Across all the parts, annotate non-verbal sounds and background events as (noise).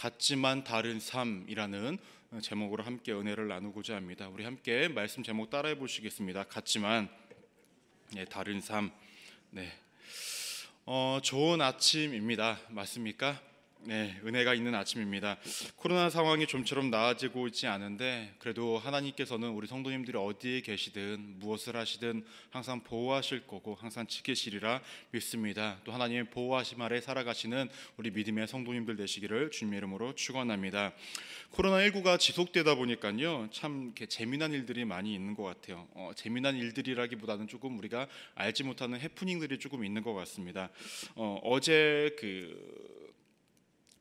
같지만 다른 삶이라는 제목으로 함께 은혜를 나누고자 합니다. 우리 함께 말씀 제목 따라해 보시겠습니다. 같지만 네, 다른 삶. 네. 어, 좋은 아침입니다. 맞습니까? 네, 은혜가 있는 아침입니다. 코로나 상황이 좀처럼 나아지고 있지 않은데 그래도 하나님께서는 우리 성도님들이 어디에 계시든 무엇을 하시든 항상 보호하실 거고 항상 지키시리라 믿습니다. 또 하나님의 보호하심 아래 살아가시는 우리 믿음의 성도님들 되시기를 주님 이름으로 축원합니다. 코로나 19가 지속되다 보니까요. 참 이렇게 재미난 일들이 많이 있는 것 같아요. 어, 재미난 일들이라기보다는 조금 우리가 알지 못하는 해프닝들이 조금 있는 것 같습니다. 어, 어제 그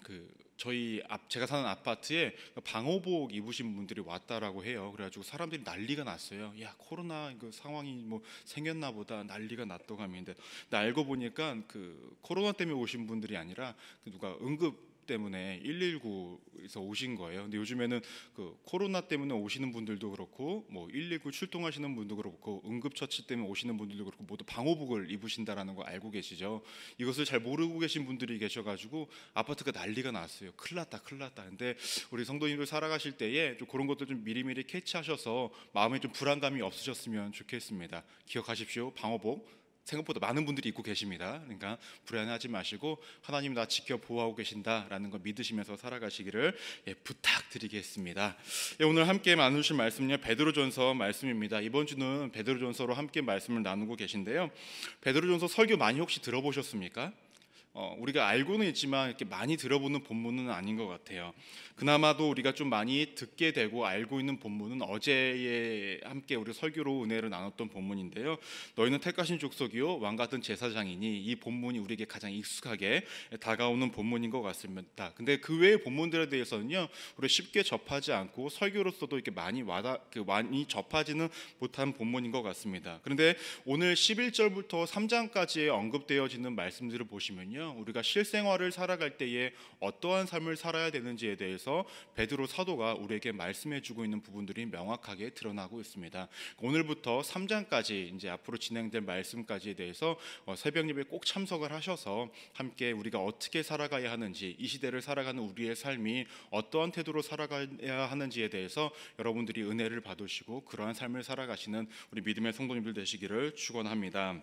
그 저희 앞 제가 사는 아파트에 방호복 입으신 분들이 왔다라고 해요. 그래가지고 사람들이 난리가 났어요. 야 코로나 그 상황이 뭐 생겼나 보다 난리가 났다고 하는데 알고 보니까 그 코로나 때문에 오신 분들이 아니라 그 누가 응급 때문에 119에서 오신 거예요. 근데 요즘에는 그 코로나 때문에 오시는 분들도 그렇고 뭐 119 출동하시는 분도 그렇고 응급처치 때문에 오시는 분들도 그렇고 모두 방호복을 입으신다라는 거 알고 계시죠? 이것을 잘 모르고 계신 분들이 계셔가지고 아파트가 난리가 났어요. 클났다, 클났다. 근데 우리 성도님들 살아가실 때에 좀 그런 것들 좀 미리미리 캐치하셔서 마음에 좀 불안감이 없으셨으면 좋겠습니다. 기억하십시오. 방호복 생각보다 많은 분들이 있고 계십니다. 그러니까 불안하지 마시고 하나님 나 지켜 보호하고 계신다라는 걸 믿으시면서 살아가시기를 예, 부탁드리겠습니다. 예, 오늘 함께 나누실 말씀은요 베드로전서 말씀입니다. 이번 주는 베드로전서로 함께 말씀을 나누고 계신데요. 베드로전서 설교 많이 혹시 들어보셨습니까? 어, 우리가 알고는 있지만 이렇게 많이 들어보는 본문은 아닌 것 같아요. 그나마도 우리가 좀 많이 듣게 되고 알고 있는 본문은 어제에 함께 우리 설교로 은혜를 나눴던 본문인데요. 너희는 택하신 족속이요 왕 같은 제사장이니 이 본문이 우리에게 가장 익숙하게 다가오는 본문인 것 같습니다. 근데 그 외의 본문들에 대해서는요, 우리 쉽게 접하지 않고 설교로서도 이렇게 많이 와다 그 많이 접하지는 못한 본문인 것 같습니다. 그런데 오늘 11절부터 3장까지의 언급되어지는 말씀들을 보시면요. 우리가 실생활을 살아갈 때에 어떠한 삶을 살아야 되는지에 대해서 베드로 사도가 우리에게 말씀해 주고 있는 부분들이 명확하게 드러나고 있습니다. 오늘부터 3장까지 이제 앞으로 진행될 말씀까지에 대해서 어, 새벽 예배 꼭 참석을 하셔서 함께 우리가 어떻게 살아가야 하는지 이 시대를 살아가는 우리의 삶이 어떠한 태도로 살아가야 하는지에 대해서 여러분들이 은혜를 받으시고 그러한 삶을 살아가시는 우리 믿음의 성도님들 되시기를 축원합니다.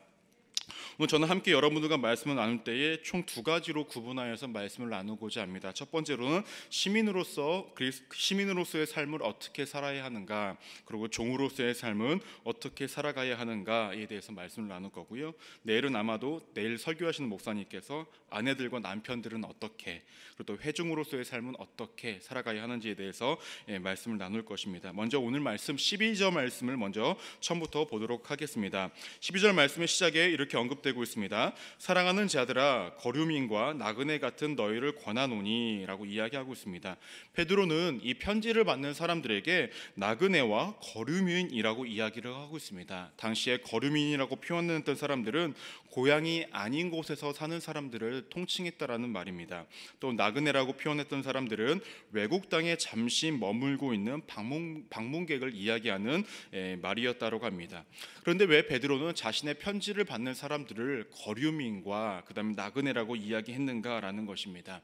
오늘 저는 함께 여러분들과 말씀을 나눌 때에 총 두 가지로 구분하여서 말씀을 나누고자 합니다. 첫 번째로는 시민으로서 시민으로서의 삶을 어떻게 살아야 하는가, 그리고 종으로서의 삶은 어떻게 살아가야 하는가에 대해서 말씀을 나눌 거고요. 내일은 아마도 내일 설교하시는 목사님께서 아내들과 남편들은 어떻게, 그리고 또 회중으로서의 삶은 어떻게 살아가야 하는지에 대해서 예, 말씀을 나눌 것입니다. 먼저 오늘 말씀 12절 말씀을 먼저 처음부터 보도록 하겠습니다. 12절 말씀의 시작에 이렇게 이렇게 언급되고 있습니다. 사랑하는 자들아 거류민과 나그네 같은 너희를 권하노니라고 이야기하고 있습니다. 베드로는 이 편지를 받는 사람들에게 나그네와 거류민이라고 이야기를 하고 있습니다. 당시에 거류민이라고 표현했던 사람들은 고향이 아닌 곳에서 사는 사람들을 통칭했다라는 말입니다. 또 나그네라고 표현했던 사람들은 외국 땅에 잠시 머물고 있는 방문 방문객을 이야기하는 말이었다고 합니다. 그런데 왜 베드로는 자신의 편지를 받는 사람 사람들을 거류민과 그다음에 나그네라고 이야기했는가라는 것입니다.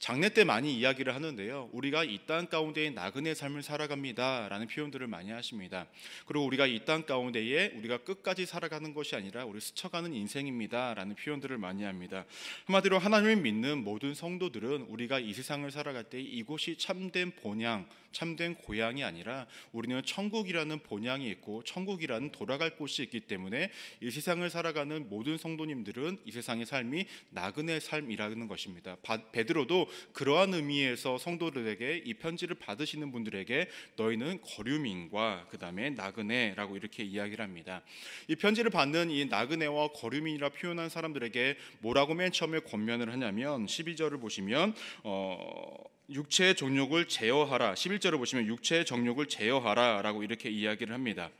장례 때 많이 이야기를 하는데요. 우리가 이 땅 가운데의 나그네 삶을 살아갑니다라는 표현들을 많이 하십니다. 그리고 우리가 이 땅 가운데에 우리가 끝까지 살아가는 것이 아니라 우리 스쳐가는 인생입니다라는 표현들을 많이 합니다. 한마디로 하나님을 믿는 모든 성도들은 우리가 이 세상을 살아갈 때 이곳이 참된 본향 참된 고향이 아니라 우리는 천국이라는 본향이 있고 천국이라는 돌아갈 곳이 있기 때문에 이 세상을 살아가는 모든 성도님들은 이 세상의 삶이 나그네 삶이라는 것입니다. 베드로도 그러한 의미에서 성도들에게 이 편지를 받으시는 분들에게 너희는 거류민과 그다음에 나그네라고 이렇게 이야기를 합니다. 이 편지를 받는 이 나그네와 거류민이라 표현한 사람들에게 뭐라고 맨 처음에 권면을 하냐면 12절을 보시면 어 육체의 정욕을 제어하라. 11절을 보시면 육체의 정욕을 제어하라라고 이렇게 이야기를 합니다.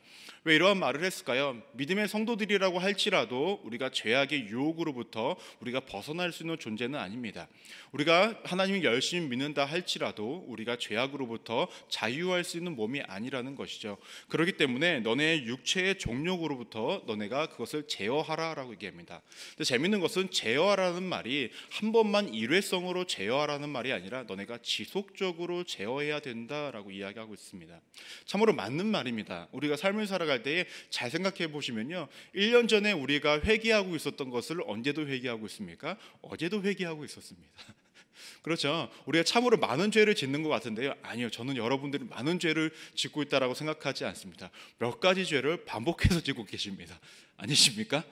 왜 이러한 말을 했을까요? 믿음의 성도들이라고 할지라도 우리가 죄악의 유혹으로부터 우리가 벗어날 수 있는 존재는 아닙니다. 우리가 하나님을 열심히 믿는다 할지라도 우리가 죄악으로부터 자유할 수 있는 몸이 아니라는 것이죠. 그렇기 때문에 너네 육체의 종욕으로부터 너네가 그것을 제어하라라고 얘기합니다. 근데 재밌는 것은 제어하라는 말이 한 번만 일회성으로 제어하라는 말이 아니라 너네가 지속적으로 제어해야 된다라고 이야기하고 있습니다. 참으로 맞는 말입니다. 우리가 삶을 살아 살아갈 때에 잘 생각해 보시면요. 1년 전에 우리가 회개하고 있었던 것을 언제도 회개하고 있습니까? 어제도 회개하고 있었습니다. (laughs) 그렇죠. 우리가 참으로 많은 죄를 짓는 것 같은데요. 아니요. 저는 여러분들이 많은 죄를 짓고 있다라고 생각하지 않습니다. 몇 가지 죄를 반복해서 짓고 계십니다. 아니십니까?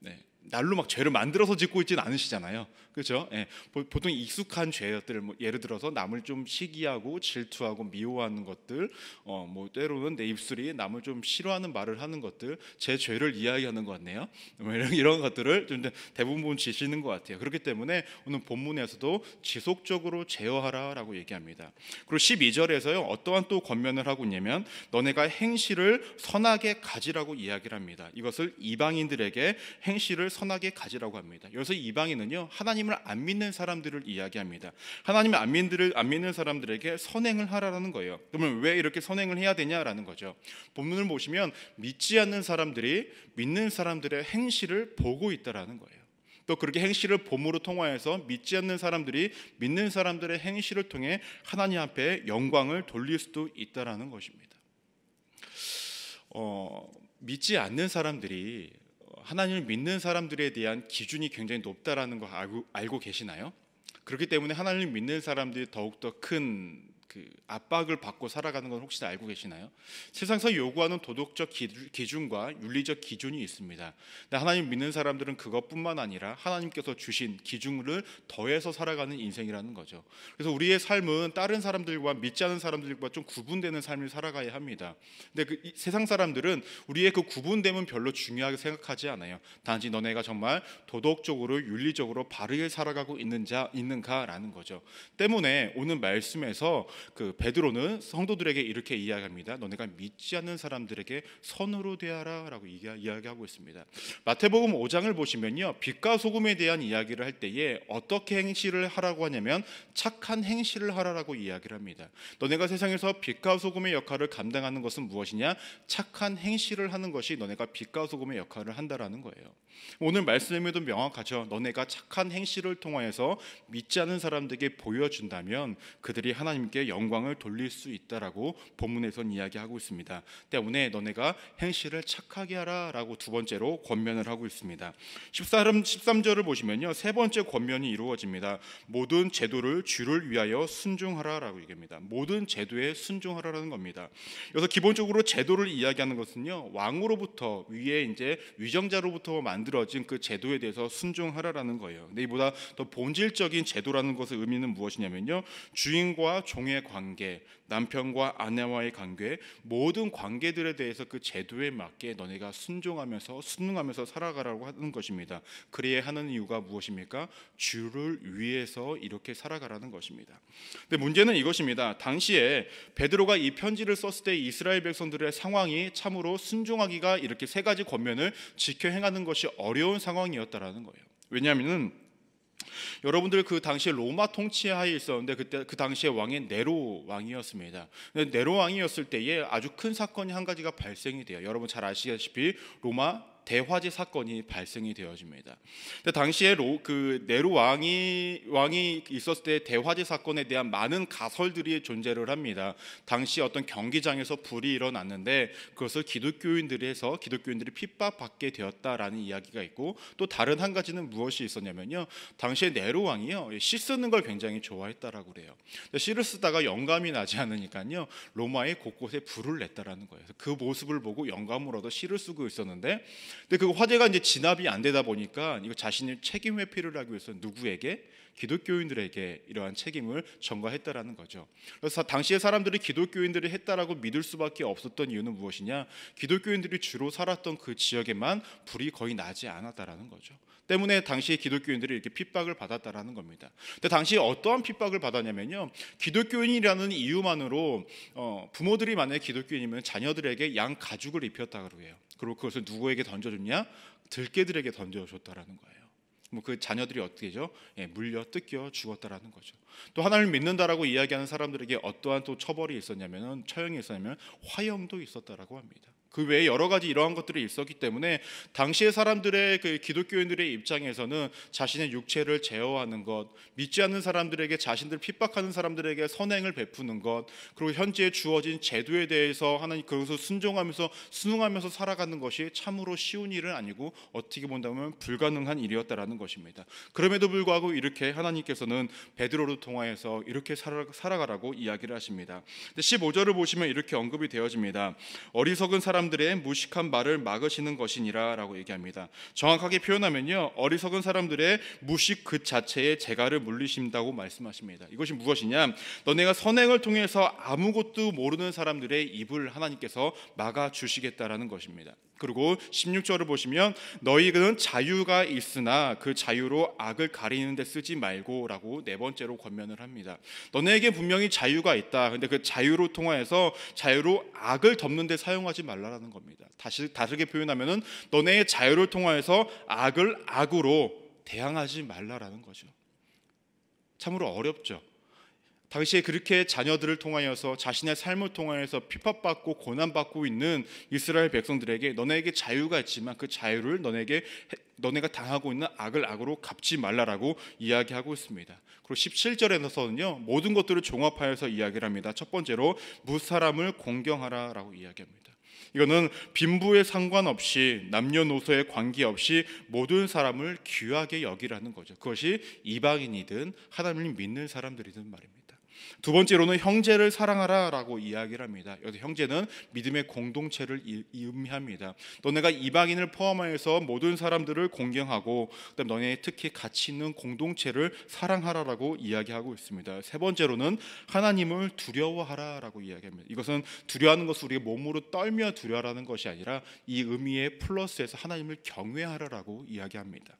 네. 날로 막 죄를 만들어서 짓고 있지는 않으시잖아요. 그렇죠? 예, 보통 익숙한 죄들, 뭐 예를 들어서 남을 좀 시기하고 질투하고 미워하는 것들, 어, 뭐 때로는 내 입술이 남을 좀 싫어하는 말을 하는 것들, 제 죄를 이야기하는 것 같네요. 뭐 이런, 이런 것들을 좀 대부분 지시는 것 같아요. 그렇기 때문에 오늘 본문에서도 지속적으로 제어하라라고 얘기합니다. 그리고 12절에서요 어떠한 또 권면을 하고 있냐면 너네가 행실을 선하게 가지라고 이야기를 합니다. 이것을 이방인들에게 행실을 선하게 가지라고 합니다. 여기서 이방인은요 하나님 하나님을 안 믿는 사람들을 이야기합니다. 하나님을 안 믿는, 안 믿는 사람들에게 선행을 하라라는 거예요. 그러면 왜 이렇게 선행을 해야 되냐라는 거죠. 본문을 보시면 믿지 않는 사람들이 믿는 사람들의 행실을 보고 있다라는 거예요. 또 그렇게 행실을 봄으로 통하여서 믿지 않는 사람들이 믿는 사람들의 행실을 통해 하나님 앞에 영광을 돌릴 수도 있다라는 것입니다. 어, 믿지 않는 사람들이 하나님을 믿는 사람들에 대한 기준이 굉장히 높다라는 거 알고, 알고 계시나요? 그렇기 때문에 하나님을 믿는 사람들이 더욱더 큰그 압박을 받고 살아가는 건 혹시 알고 계시나요? 세상에서 요구하는 도덕적 기준과 윤리적 기준이 있습니다. 근데 하나님 믿는 사람들은 그것뿐만 아니라 하나님께서 주신 기준을 더해서 살아가는 인생이라는 거죠. 그래서 우리의 삶은 다른 사람들과 믿지 않은 사람들과 좀 구분되는 삶을 살아가야 합니다. 근데 그 세상 사람들은 우리의 그 구분됨은 별로 중요하게 생각하지 않아요. 단지 너네가 정말 도덕적으로 윤리적으로 바르게 살아가고 있는 자 있는가라는 거죠. 때문에 오늘 말씀에서 그 베드로는 성도들에게 이렇게 이야기합니다. 너네가 믿지 않는 사람들에게 선으로 대하라라고 이야기하고 있습니다. 마태복음 5장을 보시면요. 빛과 소금에 대한 이야기를 할 때에 어떻게 행실을 하라고 하냐면 착한 행실을 하라라고 이야기를 합니다. 너네가 세상에서 빛과 소금의 역할을 감당하는 것은 무엇이냐? 착한 행실을 하는 것이 너네가 빛과 소금의 역할을 한다라는 거예요. 오늘 말씀에도 명확하죠. 너네가 착한 행실을 통하여서 믿지 않는 사람들에게 보여준다면 그들이 하나님께 영광을 돌릴 수 있다라고 본문에선 이야기하고 있습니다. 때문에 너네가 행실을 착하게 하라라고 두 번째로 권면을 하고 있습니다. 13, 13절을 보시면요. 세 번째 권면이 이루어집니다. 모든 제도를 주를 위하여 순종하라라고 얘기합니다. 모든 제도에 순종하라라는 겁니다. 여기서 기본적으로 제도를 이야기하는 것은요. 왕으로부터 위에 이제 위정자로부터 만들어진 그 제도에 대해서 순종하라라는 거예요. 근데 이보다 더 본질적인 제도라는 것의 의미는 무엇이냐면요. 주인과 종의 관계, 남편과 아내와의 관계, 모든 관계들에 대해서 그 제도에 맞게 너네가 순종하면서 순응하면서 살아가라고 하는 것입니다. 그래야 하는 이유가 무엇입니까? 주를 위해서 이렇게 살아가라는 것입니다. 근데 문제는 이것입니다. 당시에 베드로가 이 편지를 썼을 때 이스라엘 백성들의 상황이 참으로 순종하기가 이렇게 세 가지 권면을 지켜 행하는 것이 어려운 상황이었다라는 거예요. 왜냐하면은 여러분들 그 당시에 로마 통치하에 있었는데 그때 그 당시에 왕이 네로 왕이었습니다. 네로 왕이었을 때에 아주 큰 사건이 한 가지가 발생이 돼요. 여러분 잘 아시다시피 로마 대화제 사건이 발생이 되어집니다. 근데 당시에 로, 그 네로 왕이 왕이 있었을 때 대화제 사건에 대한 많은 가설들이 존재를 합니다. 당시 어떤 경기장에서 불이 일어났는데 그것을 기독교인들이 서 기독교인들이 핍박받게 되었다라는 이야기가 있고 또 다른 한 가지는 무엇이 있었냐면요. 당시에 네로 왕이요 시 쓰는 걸 굉장히 좋아했다라고 그래요. 시를 쓰다가 영감이 나지 않으니까요 로마의 곳곳에 불을 냈다라는 거예요. 그 모습을 보고 영감으로도 시를 쓰고 있었는데 근데 그화재가 이제 진압이 안 되다 보니까 이거 자신의 책임 회피를 하기 위해서 누구에게 기독교인들에게 이러한 책임을 전가했다라는 거죠. 그래서 당시의 사람들이 기독교인들이 했다라고 믿을 수밖에 없었던 이유는 무엇이냐? 기독교인들이 주로 살았던 그 지역에만 불이 거의 나지 않았다라는 거죠. 때문에 당시의 기독교인들이 이렇게 핍박을 받았다라는 겁니다. 근데 당시 어떠한 핍박을 받았냐면요. 기독교인이라는 이유만으로 어, 부모들이 만약에 기독교인이면 자녀들에게 양 가죽을 입혔다 그러요 그리고 그것을 누구에게 던져줬냐? 들깨들에게 던져줬다라는 거예요. 뭐 그 자녀들이 어떻게죠? 예, 물려 뜯겨 죽었다라는 거죠. 또 하나님을 믿는다라고 이야기하는 사람들에게 어떠한 또 처벌이 있었냐면은 처형이 있었냐면 화형도 있었다라고 합니다. 그 외에 여러 가지 이러한 것들이 있었기 때문에 당시의 사람들의 그 기독교인들의 입장에서는 자신의 육체를 제어하는 것, 믿지 않는 사람들에게 자신들 핍박하는 사람들에게 선행을 베푸는 것, 그리고 현재 주어진 제도에 대해서 하나님 그것을 순종하면서 순응하면서 살아가는 것이 참으로 쉬운 일은 아니고 어떻게 본다면 불가능한 일이었다라는 것입니다. 그럼에도 불구하고 이렇게 하나님께서는 베드로를 통하여서 이렇게 살아가라고 이야기를 하십니다. 15절을 보시면 이렇게 언급이 되어집니다. 어리석은 사람 사람들의 무식한 말을 막으시는 것이니라라고 얘기합니다. 정확하게 표현하면요. 어리석은 사람들의 무식 그 자체에 재갈을 물리신다고 말씀하십니다. 이것이 무엇이냐? 너네가 선행을 통해서 아무것도 모르는 사람들의 입을 하나님께서 막아 주시겠다라는 것입니다. 그리고 16절을 보시면 너희는 자유가 있으나 그 자유로 악을 가리는 데 쓰지 말고라고 네 번째로 권면을 합니다. 너네에게 분명히 자유가 있다. 근데 그 자유로 통하여서 자유로 악을 덮는 데 사용하지 말라라는 겁니다. 다시 다르게 표현하면은 너네의 자유를 통하여서 악을 악으로 대항하지 말라라는 거죠. 참으로 어렵죠. 당시에 그렇게 자녀들을 통하여서 자신의 삶을 통하여서 핍박받고 고난받고 있는 이스라엘 백성들에게 너네에게 자유가 있지만 그 자유를 너네에게 너네가 당하고 있는 악을 악으로 갚지 말라라고 이야기하고 있습니다. 그리고 17절에서는요. 모든 것들을 종합하여서 이야기를 합니다. 첫 번째로 무사람을 공경하라라고 이야기합니다. 이거는 빈부에 상관없이 남녀노소에 관계없이 모든 사람을 귀하게 여기라는 거죠. 그것이 이방인이든 하나님을 믿는 사람들이든 말입니다. 두 번째로는 형제를 사랑하라라고 이야기를 합니다. 여기서 형제는 믿음의 공동체를 의미합니다. 너네가 이방인을 포함하여서 모든 사람들을 공경하고 그다음 너네 특히 가치 있는 공동체를 사랑하라라고 이야기하고 있습니다. 세 번째로는 하나님을 두려워하라라고 이야기합니다. 이것은 두려워하는 것을 우리의 몸으로 떨며 두려워하는 것이 아니라 이 의미의 플러스에서 하나님을 경외하라라고 이야기합니다.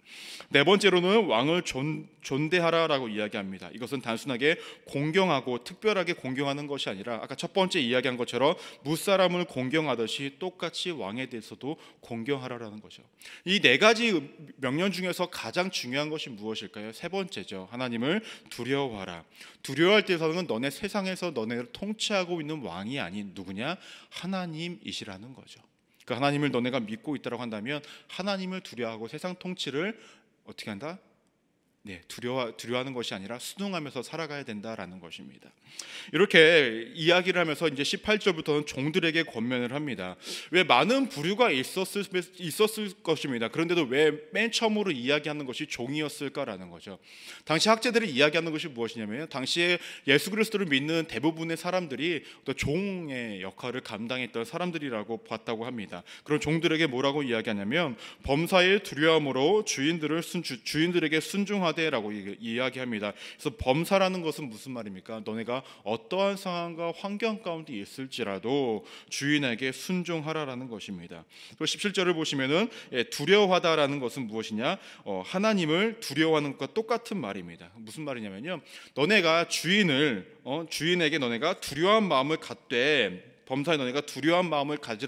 네 번째로는 왕을 존, 존대하라라고 이야기합니다. 이것은 단순하게 공경 공경하고 특별하게 공경하는 것이 아니라 아까 첫 번째 이야기한 것처럼 무사람을 공경하듯이 똑같이 왕에 대해서도 공경하라라는 거죠. 이 네 가지 명령 중에서 가장 중요한 것이 무엇일까요? 세 번째죠. 하나님을 두려워하라. 두려워할 때서는 너네 세상에서 너네를 통치하고 있는 왕이 아닌 누구냐? 하나님이시라는 거죠. 그 하나님을 너네가 믿고 있다고 한다면 하나님을 두려워하고 세상 통치를 어떻게 한다? 네, 두려워 두려워하는 것이 아니라 순응하면서 살아가야 된다라는 것입니다. 이렇게 이야기를 하면서 이제 18절부터는 종들에게 권면을 합니다. 왜 많은 부류가 있었을 있었을 것입니다. 그런데도 왜 맨 처음으로 이야기하는 것이 종이었을까라는 거죠. 당시 학자들이 이야기하는 것이 무엇이냐면 요 당시에 예수 그리스도를 믿는 대부분의 사람들이 또 종의 역할을 감당했던 사람들이라고 봤다고 합니다. 그런 종들에게 뭐라고 이야기하냐면 범사에 두려움으로 주인들을 순, 주, 주인들에게 순종 범사되라고 이야기합니다. 그래서 범사라는 것은 무슨 말입니까? 너네가 어떠한 상황과 환경 가운데 있을지라도 주인에게 순종하라라는 것입니다. 또 17절을 보시면은 예, 두려워하다라는 것은 무엇이냐? 어, 하나님을 두려워하는 것과 똑같은 말입니다. 무슨 말이냐면요. 너네가 주인을 어, 주인에게 너네가 두려운 마음을 갖되 범사의 너네가 두려운 마음을 가지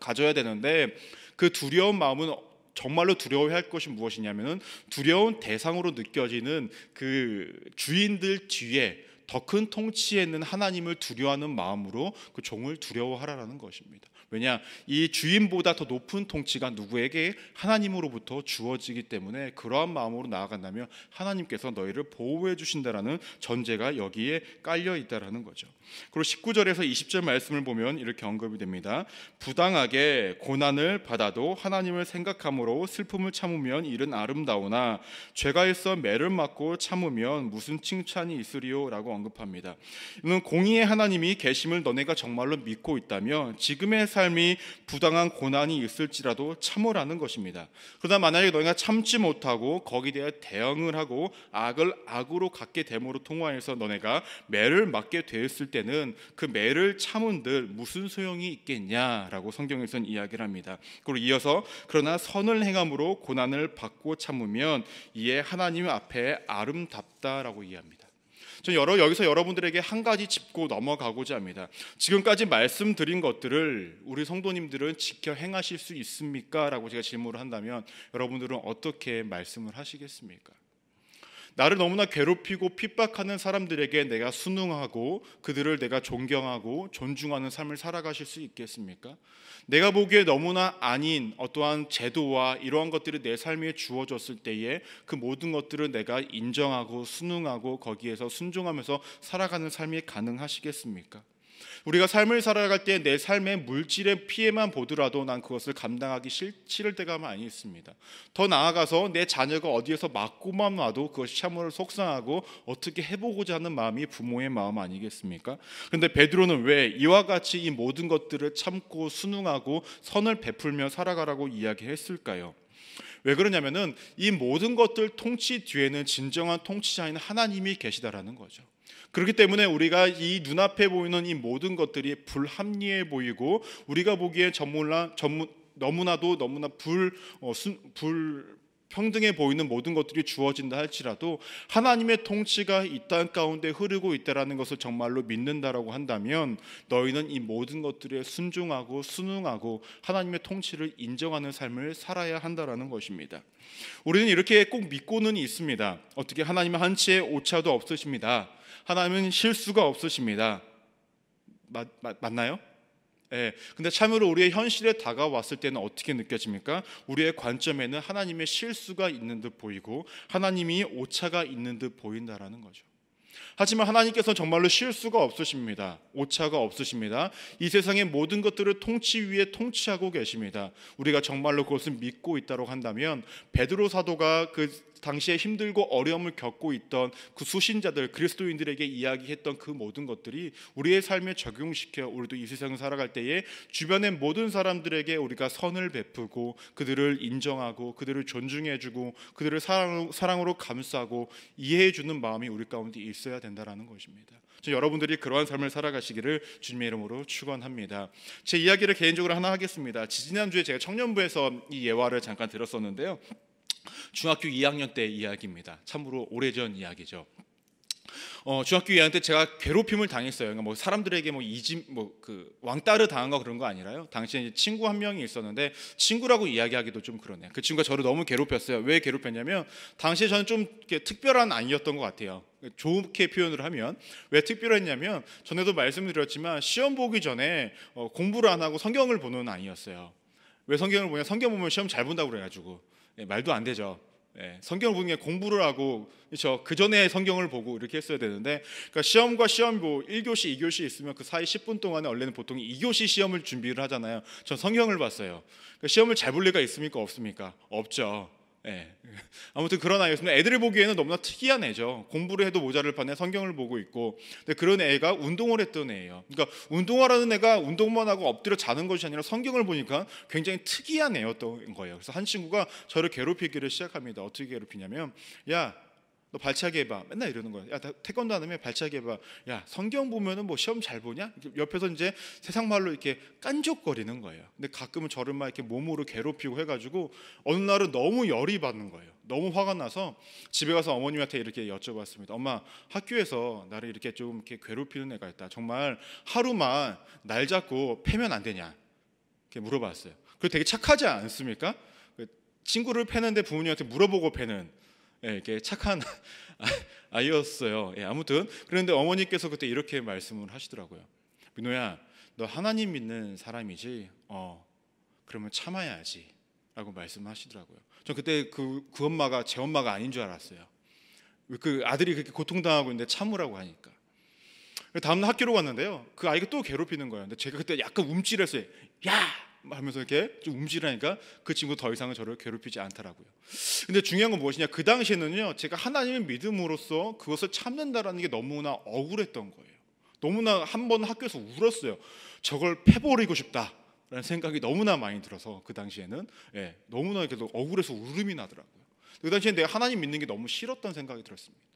가, 져야 되는데 그 두려운 마음은 정말로 두려워할 것이 무엇이냐면은 두려운 대상으로 느껴지는 그 주인들 뒤에 더 큰 통치에 있는 하나님을 두려워하는 마음으로 그 종을 두려워하라라는 것입니다. 왜냐 이 주인보다 더 높은 통치가 누구에게 하나님으로부터 주어지기 때문에 그러한 마음으로 나아간다면 하나님께서 너희를 보호해 주신다라는 전제가 여기에 깔려 있다라는 거죠. 그리고 19절에서 20절 말씀을 보면 이렇게 언급이 됩니다. 부당하게 고난을 받아도 하나님을 생각함으로 슬픔을 참으면 일은 아름다우나 죄가 있어 매를 맞고 참으면 무슨 칭찬이 있으리요라고 언급합니다. 이는 공의의 하나님이 계심을 너네가 정말로 믿고 있다면 지금의 삶이 부당한 고난이 있을지라도 참으라는 것입니다. 그러나 만약에 너희가 참지 못하고 거기에 대해 대응을 하고 악을 악으로 갖게 됨으로 통화해서 너네가 매를 맞게 되었을 때는 그 매를 참은들 무슨 소용이 있겠냐라고 성경에서는 이야기를 합니다. 그리고 이어서 그러나 선을 행함으로 고난을 받고 참으면 이에 하나님 앞에 아름답다라고 이해합니다. 저 여러 여기서 여러분들에게 한 가지 짚고 넘어가고자 합니다. 지금까지 말씀드린 것들을 우리 성도님들은 지켜 행하실 수 있습니까? 라고 제가 질문을 한다면 여러분들은 어떻게 말씀을 하시겠습니까? 나를 너무나 괴롭히고 핍박하는 사람들에게 내가 순응하고 그들을 내가 존경하고 존중하는 삶을 살아가실 수 있겠습니까? 내가 보기에 너무나 아닌 어떠한 제도와 이러한 것들이 내 삶에 주어졌을 때에 그 모든 것들을 내가 인정하고 순응하고 거기에서 순종하면서 살아가는 삶이 가능하시겠습니까? 우리가 삶을 살아갈 때 내 삶의 물질의 피해만 보더라도 난 그것을 감당하기 싫, 을 때가 많이 있습니다. 더 나아가서 내 자녀가 어디에서 맞고만 와도 그것이 참으로 속상하고 어떻게 해보고자 하는 마음이 부모의 마음 아니겠습니까? 그런데 베드로는 왜 이와 같이 이 모든 것들을 참고 순응하고 선을 베풀며 살아가라고 이야기했을까요? 왜 그러냐면은 이 모든 것들 통치 뒤에는 진정한 통치자인 하나님이 계시다라는 거죠. 그렇기 때문에 우리가 이 눈앞에 보이는 이 모든 것들이 불합리해 보이고 우리가 보기에 전문라 전문 너무나도 너무나 불, 어, 순, 불 평등해 보이는 모든 것들이 주어진다 할지라도 하나님의 통치가 이 땅 가운데 흐르고 있다라는 것을 정말로 믿는다라고 한다면 너희는 이 모든 것들에 순종하고 순응하고 하나님의 통치를 인정하는 삶을 살아야 한다라는 것입니다. 우리는 이렇게 꼭 믿고는 있습니다. 어떻게 하나님은 한치의 오차도 없으십니다. 하나님은 실수가 없으십니다. 마, 마, 맞나요? 예. 근데 참으로 우리의 현실에 다가왔을 때는 어떻게 느껴집니까? 우리의 관점에는 하나님의 실수가 있는 듯 보이고 하나님이 오차가 있는 듯 보인다라는 거죠. 하지만 하나님께서는 정말로 쉴 수가 없으십니다. 오차가 없으십니다. 이 세상의 모든 것들을 통치 위에 통치하고 계십니다. 우리가 정말로 그것을 믿고 있다고 한다면 베드로 사도가 그 당시에 힘들고 어려움을 겪고 있던 그 수신자들 그리스도인들에게 이야기했던 그 모든 것들이 우리의 삶에 적용시켜 우리도 이 세상을 살아갈 때에 주변의 모든 사람들에게 우리가 선을 베푸고 그들을 인정하고 그들을 존중해주고 그들을 사랑, 사랑으로 감싸고 이해해주는 마음이 우리 가운데 있습니다 있어야 된다라는 것입니다. 여러분들이 그러한 삶을 살아가시기를 주님의 이름으로 축원합니다. 제 이야기를 개인적으로 하나 하겠습니다. 지난주에 제가 청년부에서 이 예화를 잠깐 들었었는데요. 중학교 2학년 때 이야기입니다. 참으로 오래전 이야기죠. 어, 중학교 2학년 때 제가 괴롭힘을 당했어요. 그러니까 뭐 사람들에게 뭐 이집 뭐 그 왕따를 당한 거 그런 거 아니라요. 당시에 친구 한 명이 있었는데 친구라고 이야기하기도 좀 그러네요. 그 친구가 저를 너무 괴롭혔어요. 왜 괴롭혔냐면 당시에 저는 좀 특별한 아니었던 것 같아요. 좋게 표현을 하면 왜 특별했냐면 전에도 말씀드렸지만 시험 보기 전에 어, 공부를 안 하고 성경을 보는 아이였어요. 왜 성경을 보냐? 성경 보면 시험 잘 본다고 그래가지고 네, 말도 안 되죠. 예, 성경을 보는 게 공부를 하고 그렇죠. 그 전에 성경을 보고 이렇게 했어야 되는데 그러니까 시험과 시험 뭐 1교시, 2교시 있으면 그 사이 10분 동안에 원래는 보통 2교시 시험을 준비를 하잖아요. 전 성경을 봤어요. 그러니까 시험을 잘 볼 리가 있습니까? 없습니까? 없죠. 예. 아무튼 그런 아이였습니다. 애들을 보기에는 너무나 특이한 애죠. 공부를 해도 모자를 판에 성경을 보고 있고, 근데 그런 애가 운동을 했던 애예요. 그러니까 운동하라는 애가 운동만 하고 엎드려 자는 것이 아니라 성경을 보니까 굉장히 특이한 애였던 거예요. 그래서 한 친구가 저를 괴롭히기를 시작합니다. 어떻게 괴롭히냐면, 야너 발차기 해봐. 맨날 이러는 거야. 야, 태권도 안 하면 발차기 해봐. 야, 성경 보면은 뭐 시험 잘 보냐? 옆에서 이제 세상 말로 이렇게 깐족거리는 거예요. 근데 가끔은 저를 막 이렇게 몸으로 괴롭히고 해가지고 어느 날은 너무 열이 받는 거예요. 너무 화가 나서 집에 가서 어머님한테 이렇게 여쭤봤습니다. 엄마, 학교에서 나를 이렇게 좀 이렇게 괴롭히는 애가 있다. 정말 하루만 날 잡고 패면 안 되냐? 이렇게 물어봤어요. 그 되게 착하지 않습니까? 그 친구를 패는데 부모님한테 물어보고 패는 예, 이렇게 착한 (laughs) 아이였어요. 예, 아무튼 그런데 어머니께서 그때 이렇게 말씀을 하시더라고요. 민호야, 너 하나님 믿는 사람이지. 어, 그러면 참아야지.라고 말씀하시더라고요. 전 그때 그, 그 엄마가 제 엄마가 아닌 줄 알았어요. 그 아들이 그렇게 고통당하고 있는데 참으라고 하니까. 다음날 학교로 갔는데요. 그 아이가 또 괴롭히는 거예요. 근데 제가 그때 약간 움찔했어요. 야, 하면서 이렇게 좀 움직이라니까 그 친구 더 이상은 저를 괴롭히지 않더라고요. 근데 중요한 건 무엇이냐? 그 당시에는요, 제가 하나님의 믿음으로써 그것을 참는다라는 게 너무나 억울했던 거예요. 너무나 한 번 학교에서 울었어요. 저걸 패버리고 싶다. 라는 생각이 너무나 많이 들어서 그 당시에는 예, 너무나 계속 억울해서 울음이 나더라고요. 그 당시에 내가 하나님 믿는 게 너무 싫었던 생각이 들었습니다.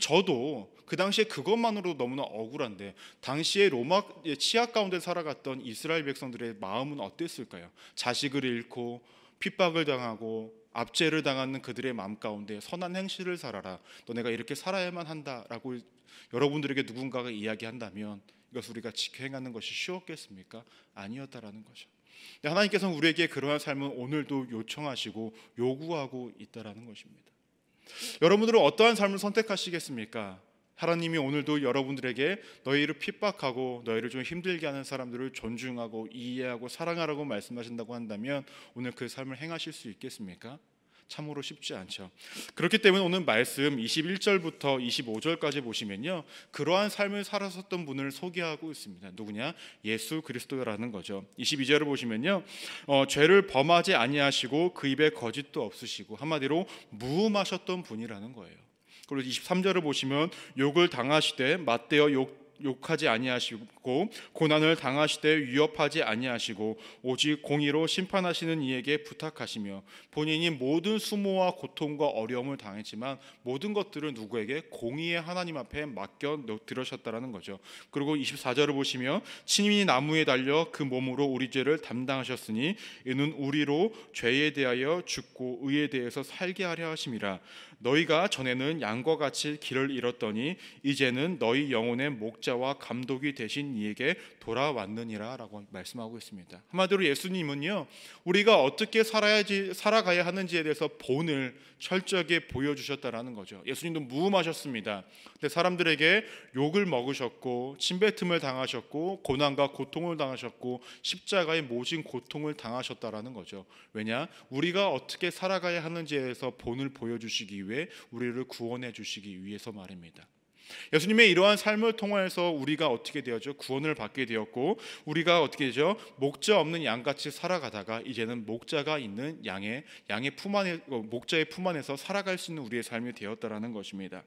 저도 그 당시에 그것만으로 너무나 억울한데 당시에 로마 예, 치악 가운데 살아갔던 이스라엘 백성들의 마음은 어땠을까요? 자식을 잃고 핍박을 당하고 압제를 당하는 그들의 마음 가운데 선한 행실을 살아라. 너네가 이렇게 살아야만 한다라고 여러분들에게 누군가가 이야기한다면 이것 을 우리가 지행하는 것이 쉬웠겠습니까? 아니었다라는 거죠. 네, 하나님께서는 우리에게 그러한 삶은 오늘도 요청하시고 요구하고 있다라는 것입니다. 여러분들은 어떠한 삶을 선택하시겠습니까? 하나님이 오늘도 여러분들에게 너희를 핍박하고 너희를 좀 힘들게 하는 사람들을 존중하고 이해하고 사랑하라고 말씀하신다고 한다면 오늘 그 삶을 행하실 수 있겠습니까? 참으로 쉽지 않죠. 그렇기 때문에 오늘 말씀 21절부터 25절까지 보시면요. 그러한 삶을 살았었던 분을 소개하고 있습니다. 누구냐? 예수 그리스도라는 거죠. 22절을 보시면요. 어, 죄를 범하지 아니하시고 그 입에 거짓도 없으시고 한마디로 무음하셨던 분이라는 거예요. 그리고 23절을 보시면 욕을 당하시되 맞대어 욕 욕하지 아니하시고 고난을 당하시되 위협하지 아니하시고 오직 공의로 심판하시는 이에게 부탁하시며 본인이 모든 수모와 고통과 어려움을 당했지만 모든 것들을 누구에게 공의의 하나님 앞에 맡겨 드러셨다라는 거죠. 그리고 24절을 보시면 친히 나무에 달려 그 몸으로 우리 죄를 담당하셨으니 이는 우리로 죄에 대하여 죽고 의에 대해서 살게 하려 하심이라 너희가 전에는 양과 같이 길을 잃었더니 이제는 너희 영혼의 목자와 감독이 되신 이에게 돌아왔느니라라고 말씀하고 있습니다. 한마디로 예수님은요. 우리가 어떻게 살아야지 살아가야 하는지에 대해서 본을 철저하게 보여 주셨다라는 거죠. 예수님도 무음하셨습니다. 근데 사람들에게 욕을 먹으셨고 침뱉음을 당하셨고 고난과 고통을 당하셨고 십자가의 모진 고통을 당하셨다라는 거죠. 왜냐? 우리가 어떻게 살아가야 하는지에 대해서 본을 보여 주시기 위해 위해 우리를 구원해 주시기 위해서 말입니다. 예수님의 이러한 삶을 통해서 우리가 어떻게 되었죠? 구원을 받게 되었고 우리가 어떻게 되죠? 목자 없는 양같이 살아가다가 이제는 목자가 있는 양의 양의 품 안에 어, 목자의 품 안에서 살아갈 수 있는 우리의 삶이 되었다라는 것입니다.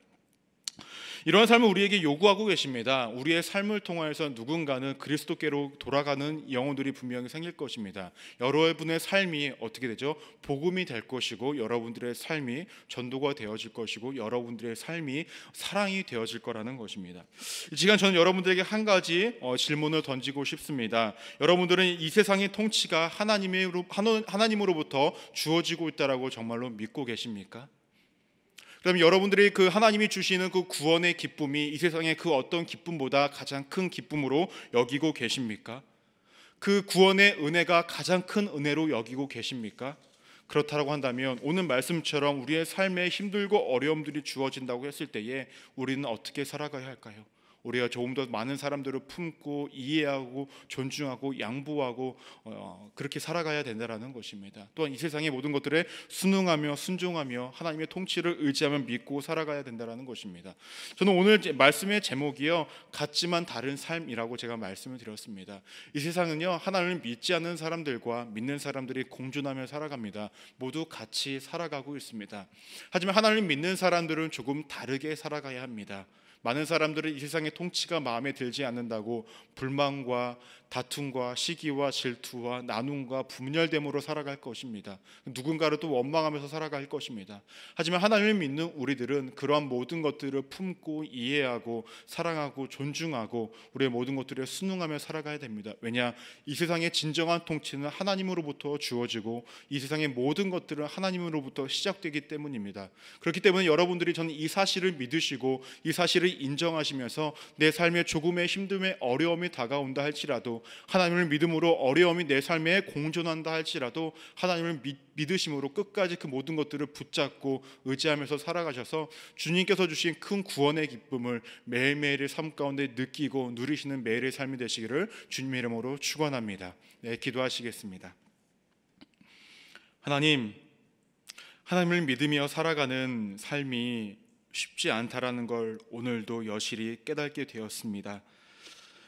이러한 삶을 우리에게 요구하고 계십니다. 우리의 삶을 통하여서 누군가는 그리스도께로 돌아가는 영혼들이 분명히 생길 것입니다. 여러분의 삶이 어떻게 되죠? 복음이 될 것이고 여러분들의 삶이 전도가 되어질 것이고 여러분들의 삶이 사랑이 되어질 거라는 것입니다. 이 시간 저는 여러분들에게 한 가지 어, 질문을 던지고 싶습니다. 여러분들은 이 세상의 통치가 하나님의 하나님으로부터 주어지고 있다라고 정말로 믿고 계십니까? 그럼 여러분들이 그 하나님이 주시는 그 구원의 기쁨이 이 세상의 그 어떤 기쁨보다 가장 큰 기쁨으로 여기고 계십니까? 그 구원의 은혜가 가장 큰 은혜로 여기고 계십니까? 그렇다라고 한다면 오늘 말씀처럼 우리의 삶에 힘들고 어려움들이 주어진다고 했을 때에 우리는 어떻게 살아가야 할까요? 우리가 조금 더 많은 사람들을 품고 이해하고 존중하고 양보하고 어, 그렇게 살아가야 된다라는 것입니다. 또한 이 세상의 모든 것들에 순응하며 순종하며 하나님의 통치를 의지하며 믿고 살아가야 된다라는 것입니다. 저는 오늘 말씀의 제목이요 같지만 다른 삶이라고 제가 말씀을 드렸습니다. 이 세상은요 하나님을 믿지 않는 사람들과 믿는 사람들이 공존하며 살아갑니다. 모두 같이 살아가고 있습니다. 하지만 하나님 믿는 사람들은 조금 다르게 살아가야 합니다. 많은 사람들은 이 세상의 통치가 마음에 들지 않는다고 불만과 다툼과 시기와 질투와 나눔과 분열됨으로 살아갈 것입니다. 누군가를 또 원망하면서 살아갈 것입니다. 하지만 하나님을 믿는 우리들은 그러한 모든 것들을 품고 이해하고 사랑하고 존중하고 우리의 모든 것들을 순응하며 살아가야 됩니다. 왜냐? 이 세상의 진정한 통치는 하나님으로부터 주어지고 이 세상의 모든 것들은 하나님으로부터 시작되기 때문입니다. 그렇기 때문에 여러분들이 저는 이 사실을 믿으시고 이 사실을 분명 인정하시면서 내 삶에 조금의 힘듦에 어려움이 다가온다 할지라도 하나님을 믿음으로 어려움이 내 삶에 공존한다 할지라도 하나님을 믿, 믿으심으로 끝까지 그 모든 것들을 붙잡고 의지하면서 살아가셔서 주님께서 주신 큰 구원의 기쁨을 매일매일의 삶 가운데 느끼고 누리시는 매일의 삶이 되시기를 주님의 이름으로 축원합니다. 네, 기도하시겠습니다. 하나님, 하나님을 믿으며 살아가는 삶이 쉽지 않다라는 걸 오늘도 여실히 깨닫게 되었습니다.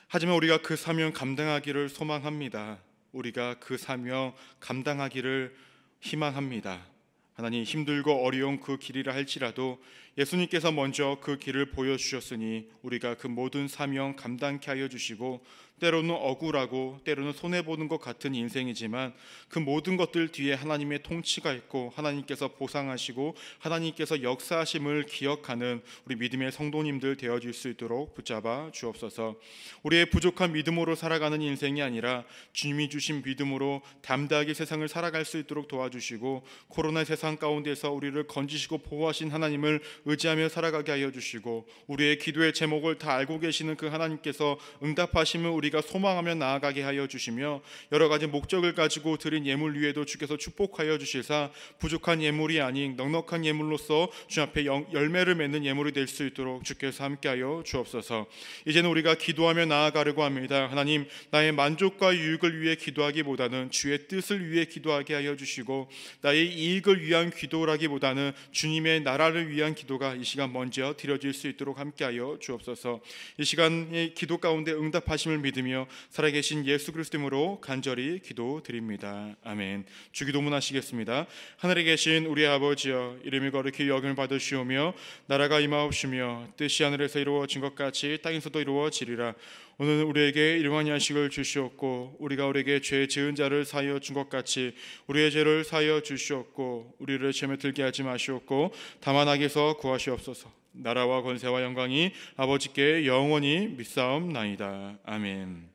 하지만 우리가 그 사명 감당하기를 소망합니다. 우리가 그 사명 감당하기를 희망합니다. 하나님 힘들고 어려운 그 길이라 할지라도 예수님께서 먼저 그 길을 보여 주셨으니 우리가 그 모든 사명 감당케 하여 주시고 때로는 억울하고 때로는 손해 보는 것 같은 인생이지만 그 모든 것들 뒤에 하나님의 통치가 있고 하나님께서 보상하시고 하나님께서 역사하심을 기억하는 우리 믿음의 성도님들 되어 질수 있도록 붙잡아 주옵소서. 우리의 부족한 믿음으로 살아가는 인생이 아니라 주님이 주신 믿음으로 담대하게 세상을 살아갈 수 있도록 도와주시고 코로나 세상 가운데서 우리를 건지시고 보호하신 하나님을 의지하며 살아가게 하여 주시고 우리의 기도의 제목을 다 알고 계시는 그 하나님께서 응답하심을 우리가 소망하며 나아가게 하여 주시며 여러 가지 목적을 가지고 드린 예물 위에도 주께서 축복하여 주실사 부족한 예물이 아닌 넉넉한 예물로서 주 앞에 열매를 맺는 예물이 될 수 있도록 주께서 함께하여 주옵소서. 이제는 우리가 기도하며 나아가려고 합니다. 하나님 나의 만족과 유익을 위해 기도하기보다는 주의 뜻을 위해 기도하게 하여 주시고 나의 이익을 위한 기도라기보다는 주님의 나라를 위한 기도 기도가 이 시간 먼저 드려질 수 있도록 함께하여 주옵소서. 이시간이 기도 가운데 응답하심을 믿으며 살아계신 예수 그리스도로 님으 간절히 기도드립니다. 아멘. 주기도문 하시겠습니다. 하늘에 계신 우리 아버지여 이름이 거룩히 여김을 받으시오며 나라가 임하옵시며 뜻이 하늘에서 이루어진 것 같이 땅에서도 이루어지리라. 오늘 우리에게 일용 양식을 주시옵고 우리가 우리에게 죄 지은 자를 사하여 준 것 같이 우리의 죄를 사하여 주시옵고 우리를 죄에 들게 하지 마시옵고 다만 악에서 구하시옵소서 나라와 권세와 영광이 아버지께 영원히 믿사옵나이다 아멘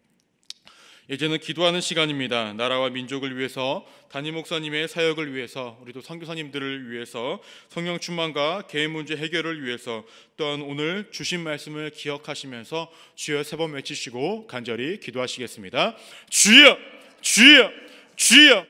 이제는 기도하는 시간입니다. 나라와 민족을 위해서 담임 목사님의 사역을 위해서 우리도 선교사님들을 위해서 성령 충만과 개인 문제 해결을 위해서 또한 오늘 주신 말씀을 기억하시면서 주여 세 번 외치시고 간절히 기도하시겠습니다. 주여 주여 주여